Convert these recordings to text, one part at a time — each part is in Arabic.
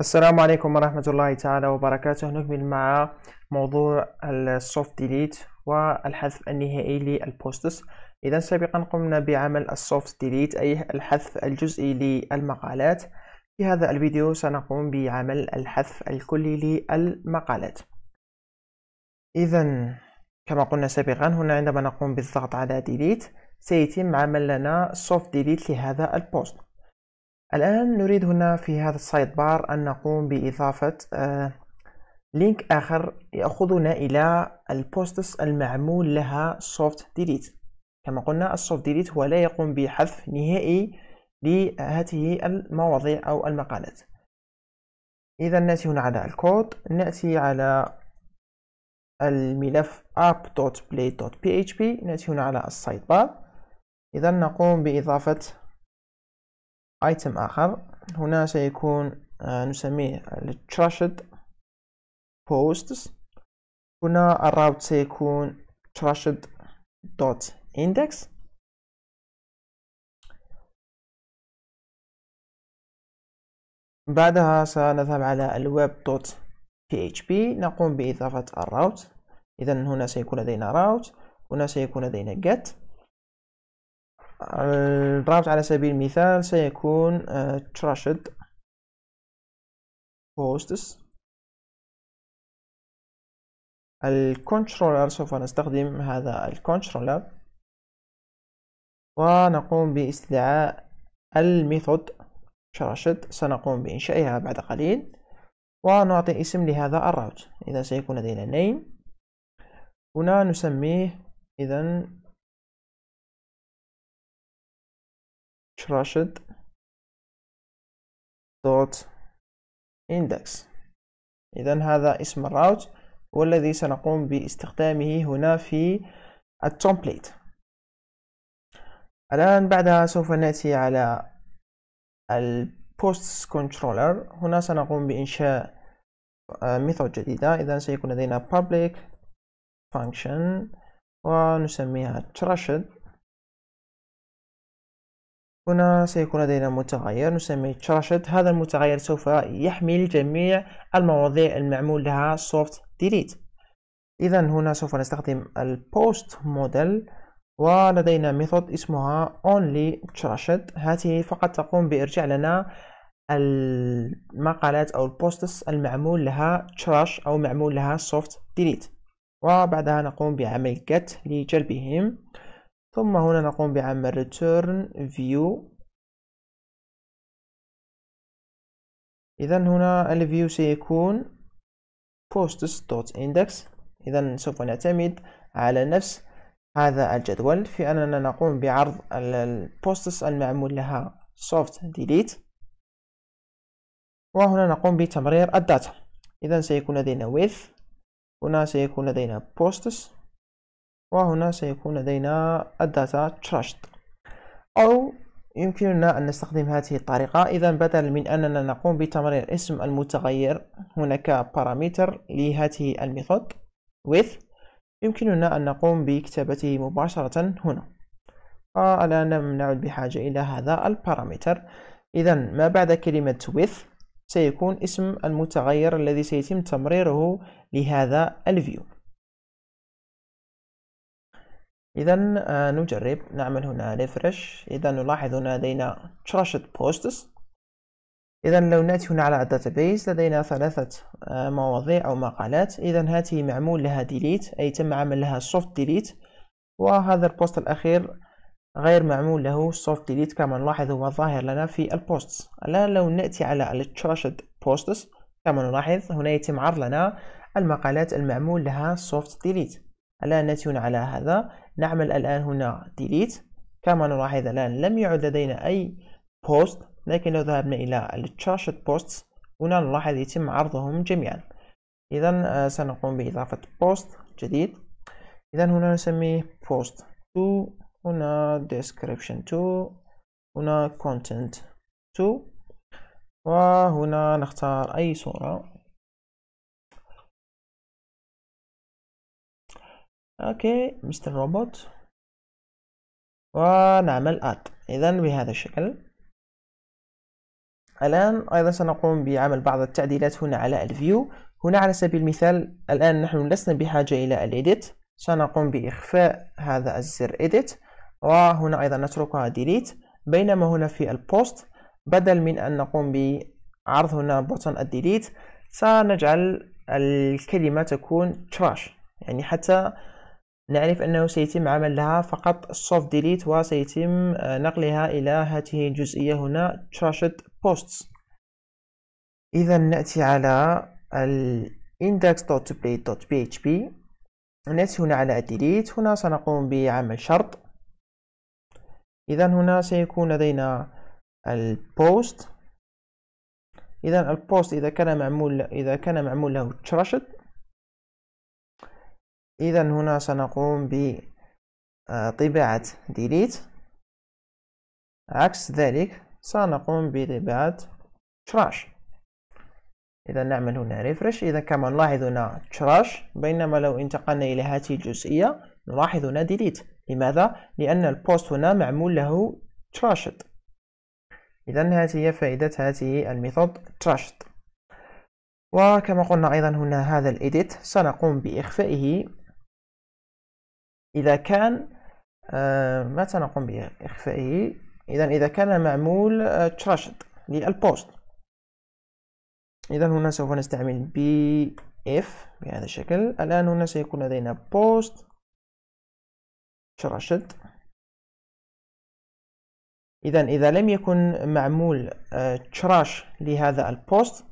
السلام عليكم ورحمة الله تعالى وبركاته نكمل مع موضوع السوفت ديليت والحذف النهائي للبوستس إذا سابقا قمنا بعمل السوفت ديليت أي الحذف الجزئي للمقالات في هذا الفيديو سنقوم بعمل الحذف الكلي للمقالات إذا كما قلنا سابقا هنا عندما نقوم بالضغط على ديليت سيتم عمل لنا سوفت ديليت لهذا البوست الآن نريد هنا في هذا السايد بار أن نقوم بإضافة آه، لينك آخر يأخذنا إلى البوستس المعمول لها soft delete كما قلنا السوفت ديليت هو لا يقوم بحذف نهائي لهذه المواضيع أو المقالات إذا نأتي هنا على الكود نأتي على الملف app.play.php نأتي هنا على السايد بار إذا نقوم بإضافة ايتم اخر هنا سيكون آه، نسميه التراشد بوستس هنا الراوت سيكون تراشد دوت اندكس بعدها سنذهب على الويب دوت بي نقوم بإضافة الراوت إذا هنا سيكون لدينا راوت هنا سيكون لدينا get الدرافت على سبيل المثال سيكون تراشد آه، بوستس الكنترولر سوف نستخدم هذا الكنترولر ونقوم باستدعاء الميثود تراشد سنقوم بإنشائها بعد قليل ونعطي اسم لهذا الراوت إذا سيكون لدينا name هنا نسميه إذا trusted dot index إذا هذا اسم الراوت والذي سنقوم باستخدامه هنا في التمبليت الآن بعدها سوف نأتي على البوست كنترولر هنا سنقوم بإنشاء ميثود آه، جديدة إذا سيكون لدينا public function ونسميها trashed هنا سيكون لدينا متغير نسميه تشرشد هذا المتغير سوف يحمل جميع المواضيع المعمول لها soft delete إذا هنا سوف نستخدم البوست موديل ولدينا ميثود اسمها only تشرشد هذه فقط تقوم بإرجاع لنا المقالات أو البوستس المعمول لها تشرش أو معمول لها soft delete وبعدها نقوم بعمل get لجلبهم ثم هنا نقوم بعمل return view إذا هنا الفيو سيكون posts.index إذا سوف نعتمد على نفس هذا الجدول في أننا نقوم بعرض البوستس المعمول لها soft delete وهنا نقوم بتمرير الداتا إذا سيكون لدينا with هنا سيكون لدينا posts وهنا سيكون لدينا الداتا تراست أو يمكننا أن نستخدم هذه الطريقة إذا بدلا من أننا نقوم بتمرير اسم المتغير هناك بارامتر لهذه الميثود with يمكننا أن نقوم بكتابته مباشرة هنا آه، لم نعد بحاجة إلى هذا البارامتر إذا ما بعد كلمة with سيكون اسم المتغير الذي سيتم تمريره لهذا الفيو إذا آه، نجرب نعمل هنا ريفرش إذا نلاحظ هنا لدينا trusted بوستس إذا لو نأتي هنا على الداتابيز لدينا ثلاثة آه، مواضيع أو مقالات إذا هاته معمول لها ديليت أي تم عمل لها سوفت ديليت وهذا البوست الأخير غير معمول له سوفت ديليت كما نلاحظ هو ظاهر لنا في البوست الآن لو نأتي على التراشد بوستس كما نلاحظ هنا يتم عرض لنا المقالات المعمول لها سوفت ديليت الآن ناتيون على هذا نعمل الآن هنا delete كما نلاحظ الآن لم يعد لدينا أي post لكن لو ذهبنا إلى الشاشة posts هنا نلاحظ يتم عرضهم جميعا إذا آه، سنقوم بإضافة post جديد إذا هنا نسميه post to هنا description to هنا content to وهنا نختار أي صورة اوكي مستر روبوت ونعمل اد اذا بهذا الشكل الان ايضا سنقوم بعمل بعض التعديلات هنا على الفيو هنا على سبيل المثال الان نحن لسنا بحاجه الى الايديت سنقوم باخفاء هذا الزر ايديت وهنا ايضا نتركها ديليت بينما هنا في البوست بدل من ان نقوم بعرض هنا بوتن الديليت سنجعل الكلمه تكون تراش يعني حتى نعرف أنه سيتم عملها فقط soft delete وسيتم آه، نقلها إلى هذه الجزئية هنا trashed posts إذا نأتي على ال نأتي هنا على delete هنا سنقوم بعمل شرط إذا هنا سيكون لدينا البوست إذا البوست إذا كان معمول إذا كان معمول له trashed إذا هنا سنقوم بطباعة delete عكس ذلك سنقوم بطباعة trash إذا نعمل هنا ريفرش إذا كما نلاحظ هنا تراش بينما لو انتقلنا إلى هذه الجزئية نلاحظ هنا ديليت لماذا؟ لأن البوست هنا معمول له تراشد إذا هذه هي فائدة هذه الميثود تراشد وكما قلنا أيضا هنا هذا الإيديت سنقوم بإخفائه إذا كان آه، متى نقوم بإخفائه إذا إذا كان معمول آه، تراشد للبوست إذا هنا سوف نستعمل بي إف بهذا الشكل الآن هنا سيكون لدينا بوست تراشد إذا إذا لم يكن معمول آه، تراش لهذا البوست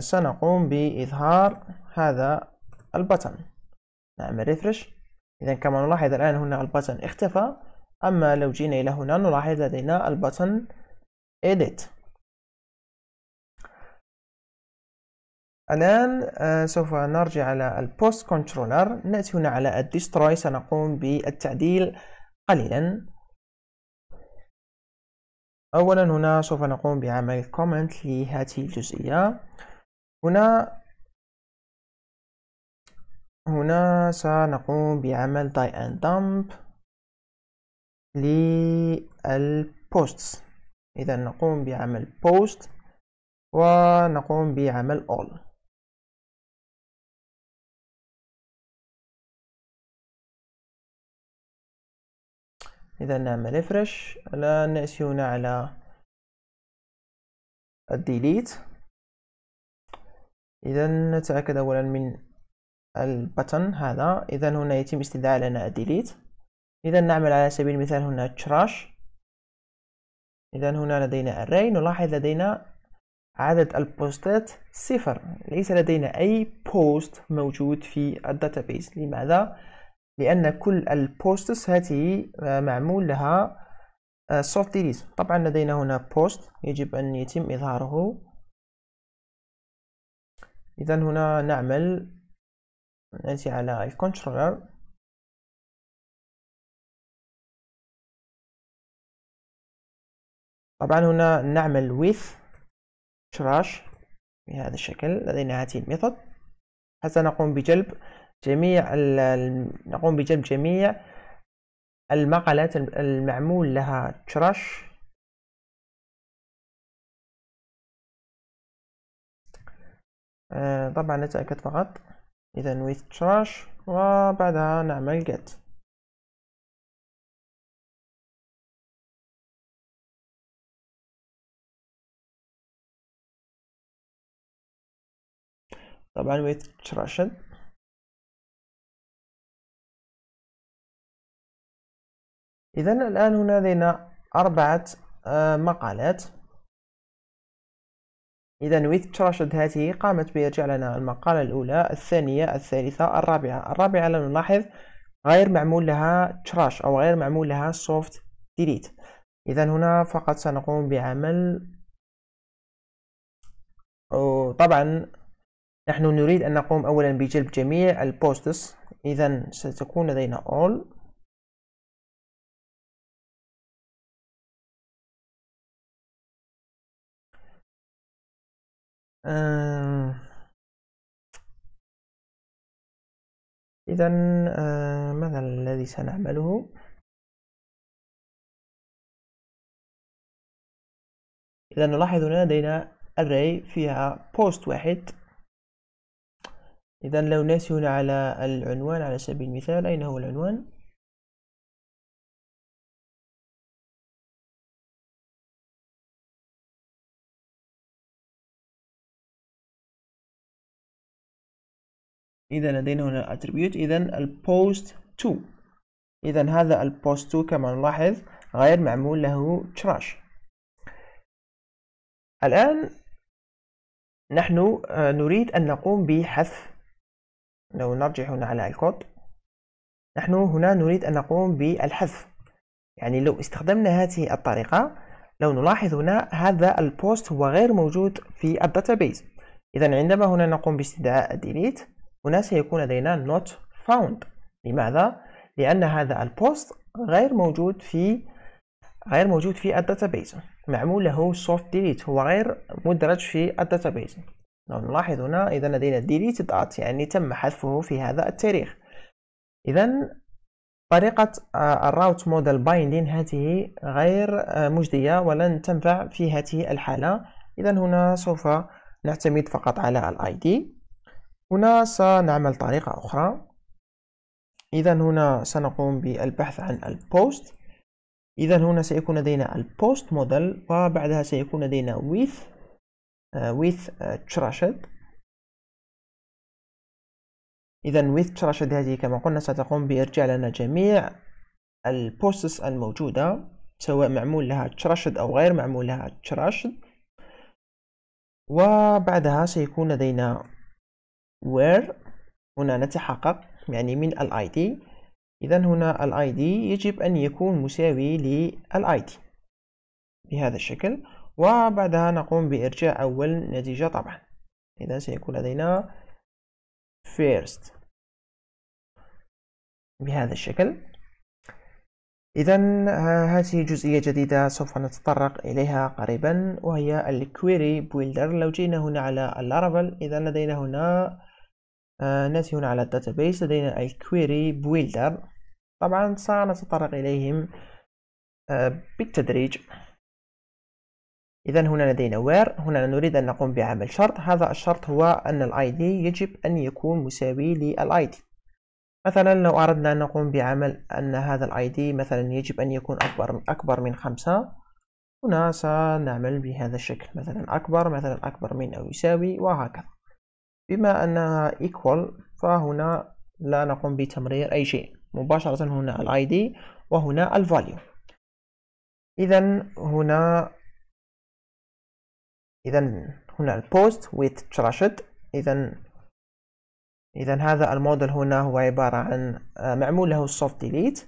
سنقوم بإظهار هذا البطن نعمل ريفرش إذا كما نلاحظ الآن هنا الباتن اختفى أما لو جينا إلى هنا نلاحظ لدينا الباتن edit الآن آه، سوف نرجع على البوست كنترولر نأتي هنا على الديستروي سنقوم بالتعديل قليلا أولا هنا سوف نقوم بعمل كومنت لهذه الجزئية هنا هنا سنقوم بعمل داي ان دامب للبوست اذا نقوم بعمل بوست ونقوم بعمل all اذا نعمل ريفرش الان ناتي هنا على الديليت اذا نتاكد اولا من البتن هذا اذا هنا يتم استدعاء لنا ديليت اذا نعمل على سبيل المثال هنا تراش اذا هنا لدينا array نلاحظ لدينا عدد البوستات صفر ليس لدينا أي بوست موجود في الداتابيز لماذا؟ لأن كل البوستس هذه آه، معمول لها سوفت آه، ديليت طبعا لدينا هنا بوست يجب أن يتم إظهاره إذا هنا نعمل نأتي على الكنترولر طبعا هنا نعمل with trash بهذا الشكل لدينا هذه الميثود حتى نقوم بجلب جميع نقوم بجلب جميع المقالات المعمول لها trash آه، طبعا نتأكد فقط إذا with trash وبعدها نعمل get طبعا with trashed إذا الآن هنا لدينا أربعة آه، مقالات إذا تراشد هذه قامت بيرجع لنا المقالة الأولى الثانية الثالثة الرابعة الرابعة لن نلاحظ غير معمول لها تراش أو غير معمول لها soft delete إذا هنا فقط سنقوم بعمل طبعا نحن نريد أن نقوم أولا بجلب جميع البوستس إذا ستكون لدينا all آه، إذا آه، ماذا الذي سنعمله؟ إذا نلاحظ أن لدينا array فيها post واحد إذا لو ناسي هنا على العنوان على سبيل المثال أين هو العنوان؟ إذا لدينا هنا الاتريبيوت إذا البوست تو إذا هذا البوست تو كما نلاحظ غير معمول له تراش الآن نحن آه، نريد أن نقوم بحذف لو نرجع هنا على الكود نحن هنا نريد أن نقوم بالحذف يعني لو استخدمنا هذه الطريقة لو نلاحظ هنا هذا البوست هو غير موجود في الداتابيز إذا عندما هنا نقوم باستدعاء delete هنا سيكون لدينا not found لماذا؟ لأن هذا البوست غير موجود في غير موجود في الداتابيز معمول له soft delete هو غير مدرج في الداتابيز لو نلاحظ هنا إذا لدينا deleted at يعني تم حذفه في هذا التاريخ إذا طريقة الراوت موديل بايندين هذه غير آه، مجدية ولن تنفع في هذه الحالة إذا هنا سوف نعتمد فقط على الاي دي هنا سنعمل طريقة أخرى إذا هنا سنقوم بالبحث عن البوست إذا هنا سيكون لدينا البوست موديل وبعدها سيكون لدينا with آه، with آه، trashed إذا with trashed هذه كما قلنا ستقوم بإرجاع لنا جميع البوستس الموجودة سواء معمول لها trashed أو غير معمول لها trashed وبعدها سيكون لدينا where هنا نتحقق يعني من الاي id إذا هنا الاي id يجب أن يكون مساوي لل id بهذا الشكل وبعدها نقوم بإرجاع أول نتيجة طبعا إذا سيكون لدينا first بهذا الشكل إذا هذه جزئية جديدة سوف نتطرق إليها قريبا وهي الكويري بويلدر لو جينا هنا على اللارافل إذا لدينا هنا آه، ناتي هنا على الداتابيس لدينا الكويري بويلدر طبعا سنتطرق إليهم آه، بالتدريج إذا هنا لدينا where هنا نريد أن نقوم بعمل شرط هذا الشرط هو أن ال ID يجب أن يكون مساوي لل ID مثلا لو أردنا أن نقوم بعمل أن هذا الاي دي مثلا يجب أن يكون أكبر أكبر من خمسة هنا سنعمل بهذا الشكل مثلا أكبر مثلا أكبر من أو يساوي وهكذا بما أنها equal فهنا لا نقوم بتمرير أي شيء مباشرة هنا الاي دي وهنا الفاليو إذا هنا إذا هنا البوست with trashed إذا إذا هذا الموديل هنا هو عبارة عن آه، معمول له soft delete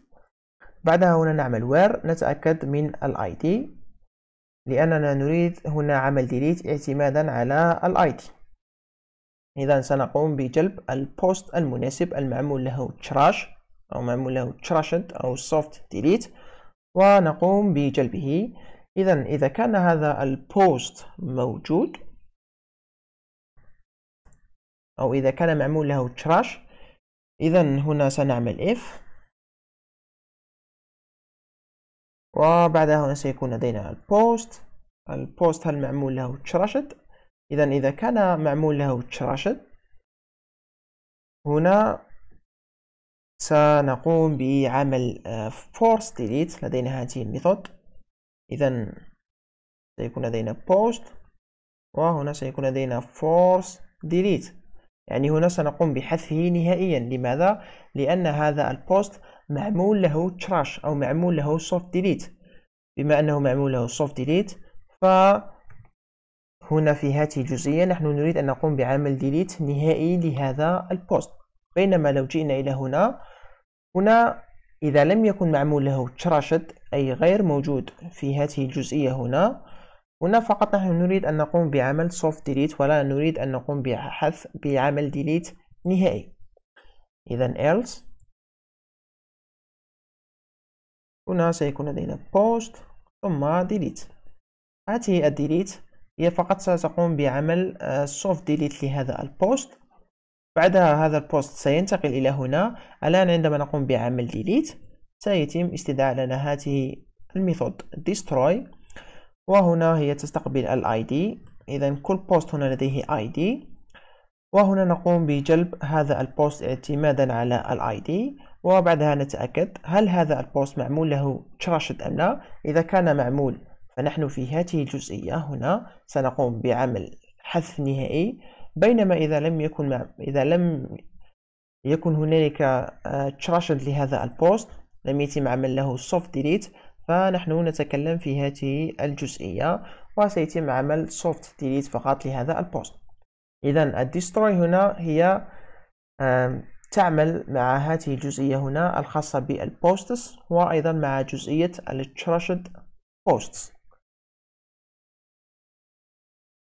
بعدها هنا نعمل where نتأكد من ال ID لأننا نريد هنا عمل delete اعتمادا على ال ID إذا سنقوم بجلب البوست المناسب المعمول له trash أو معمول له trashed أو soft delete ونقوم بجلبه إذا إذا كان هذا البوست موجود أو إذا كان معمول له تراش إذا هنا سنعمل if وبعدها هنا سيكون لدينا البوست البوست هل معمول له تراشد إذا إذا كان معمول له تراشد هنا سنقوم بعمل آه، force ديليت لدينا هذه الميثود إذا سيكون لدينا post وهنا سيكون لدينا force ديليت يعني هنا سنقوم بحذفه نهائيا لماذا؟ لأن هذا البوست معمول له تراش أو معمول له سوفت ديليت بما أنه معمول له سوفت ديليت ف هنا في هذه الجزئية نحن نريد أن نقوم بعمل ديليت نهائي لهذا البوست بينما لو جئنا إلى هنا هنا إذا لم يكن معمول له تراشد أي غير موجود في هذه الجزئية هنا هنا فقط نحن نريد أن نقوم بعمل soft delete ولا نريد أن نقوم بحذف بعمل delete نهائي إذا else هنا سيكون لدينا post ثم delete هذه الديليت هي فقط ستقوم بعمل آه، soft delete لهذا البوست بعدها هذا البوست سينتقل إلى هنا الآن عندما نقوم بعمل delete سيتم استدعاء لنا هذه الميثود destroy وهنا هي تستقبل الاي دي اذا كل بوست هنا لديه اي دي وهنا نقوم بجلب هذا البوست اعتمادا على الاي دي وبعدها نتأكد هل هذا البوست معمول له تراشد أم لا إذا كان معمول فنحن في هذه الجزئية هنا سنقوم بعمل حذف نهائي بينما إذا لم يكن مع... إذا لم يكن هنالك تراشد آه، لهذا البوست لم يتم عمل له سوفت ديليت فنحن نتكلم في هذه الجزئية وسيتم عمل soft delete فقط لهذا البوست إذا الديستروي هنا هي تعمل مع هذه الجزئية هنا الخاصة بالبوستس وأيضا مع جزئية التراشد بوستس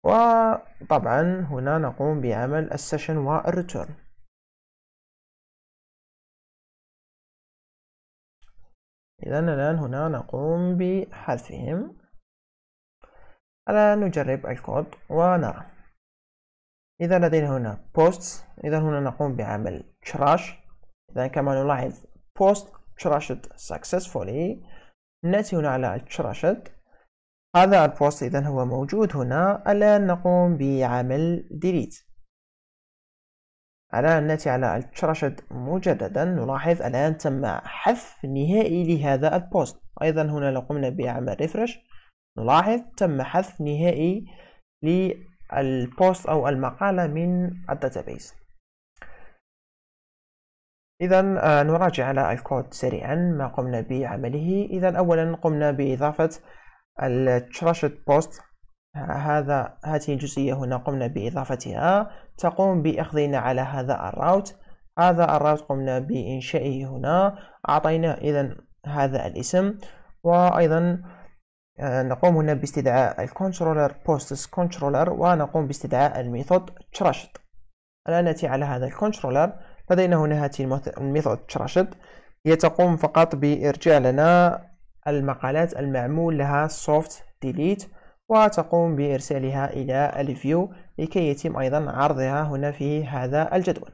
وطبعا هنا نقوم بعمل السيشن والريتيرن إذا الآن هنا نقوم بحذفهم الآن نجرب الكود ونرى إذا لدينا هنا posts إذا هنا نقوم بعمل trash إذا كما نلاحظ post trashed successfully نأتي هنا على trashed هذا البوست إذا هو موجود هنا الآن نقوم بعمل delete على الناتي على الترشد مجددا نلاحظ الآن تم حذف نهائي لهذا البوست أيضا هنا لو قمنا بعمل ريفرش نلاحظ تم حذف نهائي للبوست أو المقالة من الداتابيس إذا آه، نراجع على الكود سريعا ما قمنا بعمله إذا أولا قمنا بإضافة الترشد بوست هذا هذه الجزئية هنا قمنا بإضافتها تقوم بأخذنا على هذا الراوت هذا الراوت قمنا بإنشائه هنا أعطيناه إذا هذا الاسم وأيضا آه، نقوم هنا باستدعاء الكنترولر بوستس كنترولر ونقوم باستدعاء الميثود تراشد الآن نأتي على هذا الكنترولر لدينا هنا هاتي الميثود تراشد هي تقوم فقط بإرجاع لنا المقالات المعمول لها soft delete وتقوم بإرسالها إلى الفيو لكي يتم أيضا عرضها هنا في هذا الجدول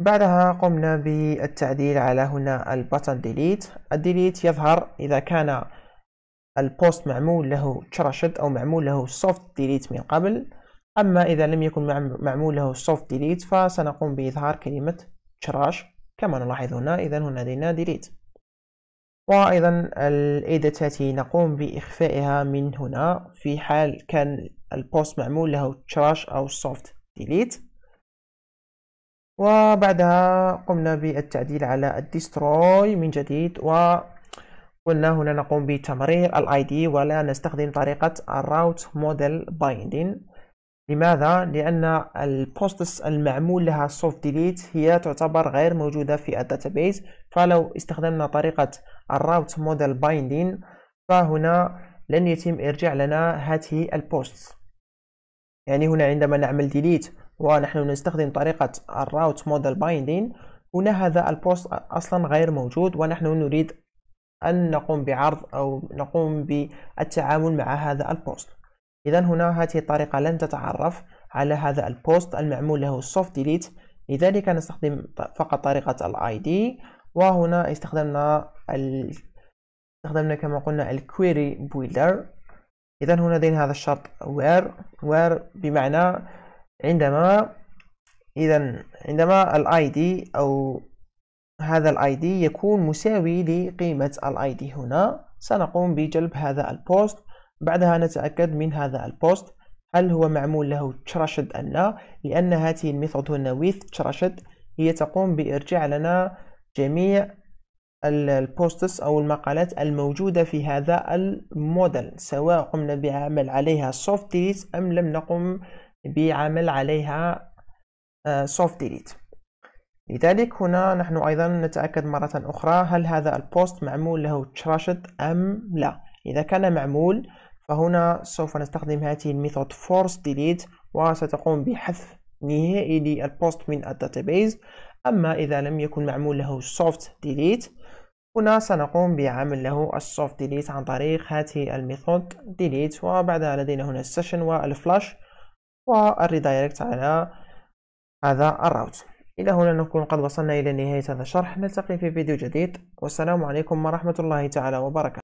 بعدها قمنا بالتعديل على هنا البطن ديليت الديليت يظهر إذا كان البوست معمول له ترشد أو معمول له سوفت ديليت من قبل أما إذا لم يكن معمول له سوفت ديليت فسنقوم بإظهار كلمة تراش كما نلاحظ هنا إذا هنا لدينا ديليت وأيضا الإيدات التي نقوم بإخفائها من هنا في حال كان البوست معمول له تراش أو سوفت ديليت وبعدها قمنا بالتعديل على الديستروي من جديد و قلنا هنا نقوم بتمرير الاي دي ولا نستخدم طريقة الراوت موديل بايندين لماذا؟ لأن البوستس المعمول لها سوفت ديليت هي تعتبر غير موجودة في الداتابيز فلو استخدمنا طريقة الراوت موديل بايندين فهنا لن يتم إرجاع لنا هذه البوست يعني هنا عندما نعمل ديليت ونحن نستخدم طريقة الراوت موديل بايندين هنا هذا البوست أصلا غير موجود ونحن نريد أن نقوم بعرض أو نقوم بالتعامل مع هذا البوست إذا هنا هذه الطريقة لن تتعرف على هذا البوست المعمول له soft delete لذلك نستخدم فقط طريقة الاي وهنا استخدمنا ال... استخدمنا كما قلنا الكويري builder إذا هنا لدينا هذا الشرط where where بمعنى عندما إذا عندما الاي أو هذا الاي يكون مساوي لقيمة الاي هنا سنقوم بجلب هذا البوست بعدها نتأكد من هذا البوست هل هو معمول له تشرشد أم لا لأن هذه الميثود هنا with تشرشد هي تقوم بإرجاع لنا جميع البوستس أو المقالات الموجودة في هذا الموديل سواء قمنا بعمل عليها soft delete أم لم نقم بعمل عليها آه، soft delete لذلك هنا نحن أيضا نتأكد مرة أخرى هل هذا البوست معمول له تشرشد أم لا إذا كان معمول فهنا سوف نستخدم هذه الميثود force delete وستقوم بحذف نهائي للبوست من الداتابيز أما إذا لم يكن معمول له soft delete هنا سنقوم بعمل له السوفت ديليت عن طريق هذه الميثود ديليت وبعدها لدينا هنا السيشن والفلاش والريدايركت على هذا الراوت إلى هنا نكون قد وصلنا إلى نهاية هذا الشرح نلتقي في فيديو جديد والسلام عليكم ورحمة الله تعالى وبركاته